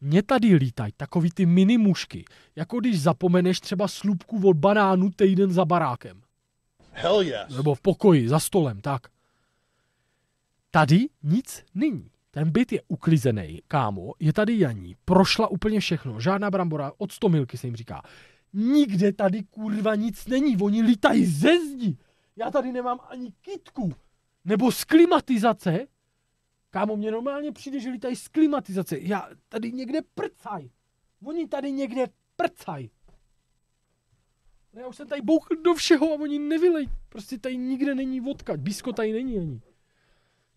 Mně tady lítají takový ty mini mušky, jako když zapomeneš třeba slupku od banánu týden za barákem. Hell yes. Nebo v pokoji, za stolem, tak. Tady nic není. Ten byt je uklizený, kámo, je tady Janí, prošla úplně všechno, žádná brambora, od stomilky se jim říká. Nikde tady kurva nic není, oni lítají ze zdi. Já tady nemám ani kitku. Nebo z klimatizace, Kámo, mě normálně přijde, že lítají z klimatizace. Já tady někde prcaj. Oni tady někde prcaj. Já už jsem tady bouchl do všeho a oni nevylej. Prostě tady nikde není vodka. bisko tady není ani.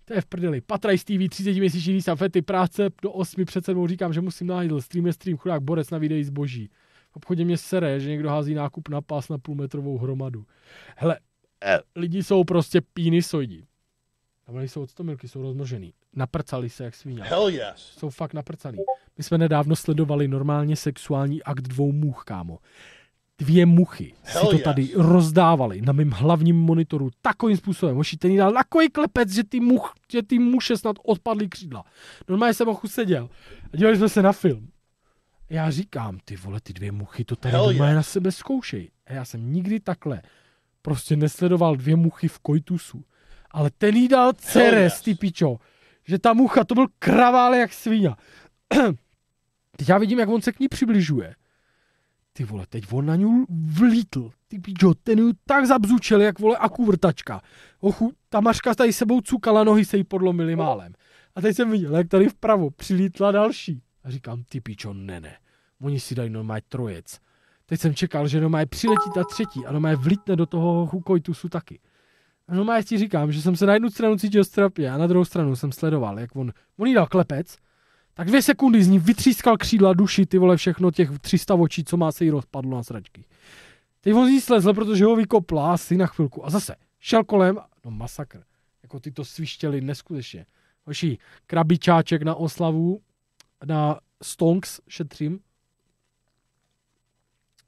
To je v prdeli. Patraj z TV, 30 měsíční safety, práce do 8 před sedmou říkám, že musím na Stream je stream, chudák Borec na videí zboží. V obchodě mě sere, že někdo hází nákup na pás na půlmetrovou hromadu. Hele, eh. lidi jsou prostě pínisoidi. Tam nejsou milky, jsou rozmržený naprcali se jak svíňa. Hell yes. Jsou fakt naprcalí. My jsme nedávno sledovali normálně sexuální akt dvou much, kámo. Dvě muchy Hell si to yes. tady rozdávali na mém hlavním monitoru takovým způsobem. Hoši, ten jí dal takový klepec, že ty, much, že ty muše snad odpadly křídla. Normálně jsem ochu seděl a dívali jsme se na film. Já říkám, ty vole, ty dvě muchy to tady normálně yes. na sebe zkoušej. A já jsem nikdy takhle prostě nesledoval dvě muchy v kojtusu. Ale ten jí dal ceres, yes. ty pičo že ta mucha, to byl kravál jak svíňa. Teď já vidím, jak on se k ní přibližuje. Ty vole, teď on na ní vlítl. Ty píčo, ten ju tak zabzučel, jak vole aku vrtačka. Ochu, ta mařka tady sebou cukala, nohy se jí podlomily málem. A teď jsem viděl, jak tady vpravo přilítla další. A říkám, ty píčo, ne, ne. Oni si dají normálně trojec. Teď jsem čekal, že normálně přiletí ta třetí a normálně vlítne do toho hukojtusu taky. No má ti říkám, že jsem se na jednu stranu cítil strapě a na druhou stranu jsem sledoval, jak on, on jí dal klepec, tak dvě sekundy z ní vytřískal křídla duši, ty vole všechno těch 300 očí, co má se jí rozpadlo na sračky. Teď on z ní slezl, protože ho vykopla asi na chvilku a zase šel kolem, no masakr, jako ty to svištěli neskutečně. Hoši, krabičáček na oslavu, na stonks šetřím.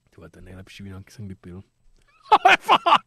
Tyhle, ten nejlepší víno, jsem vypil. Ale fakt!